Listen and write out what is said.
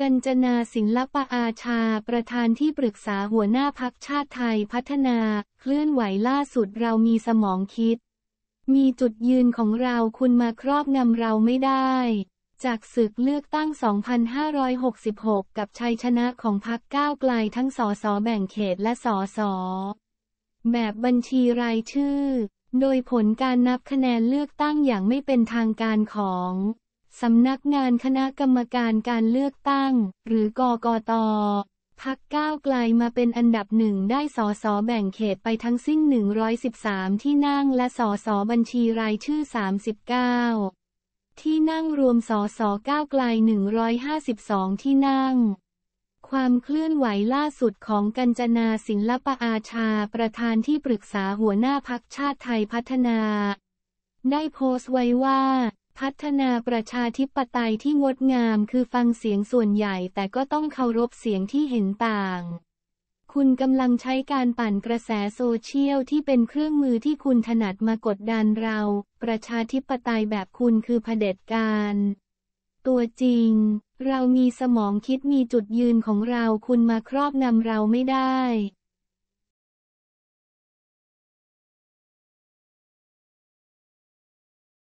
กัญจนาศิลปอาชา ประธานที่ปรึกษาหัวหน้าพักชาติไทยพัฒนา เคลื่อนไหวล่าสุดเรามีสมองคิด มีจุดยืนของเราคุณมาครอบงำเราไม่ได้ จากศึกเลือกตั้ง 2566 กับชัยชนะของพักก้าวไกลทั้งสสแบ่งเขตและสสแบบบัญชีรายชื่อ โดยผลการนับคะแนนเลือกตั้งอย่างไม่เป็นทางการของสำนักงานคณะกรรมการการเลือกตั้ง หรือกกตพักก้าวไกลมาเป็นอันดับหนึ่งได้สอสอแบ่งเขตไปทั้งสิ้น113 ที่นั่งและสอสอบัญชีรายชื่อ 39 ที่นั่งรวมสอสอก้าวไกล152 ที่นั่ง ความเคลื่อนไหวล่าสุดของกัญจนาศิลปอาชาประธานที่ปรึกษาหัวหน้าพักชาติไทยพัฒนา ได้โพสต์ไว้ว่าพัฒนาประชาธิปไตยที่งดงามคือฟังเสียงส่วนใหญ่แต่ก็ต้องเคารพเสียงที่เห็นต่าง คุณกำลังใช้การปั่นกระแสโซเชียลที่เป็นเครื่องมือที่คุณถนัดมากดดันเรา ประชาธิปไตยแบบคุณคือเผด็จการ ตัวจริง เรามีสมองคิดมีจุดยืนของเราคุณมาครอบงำเราไม่ได้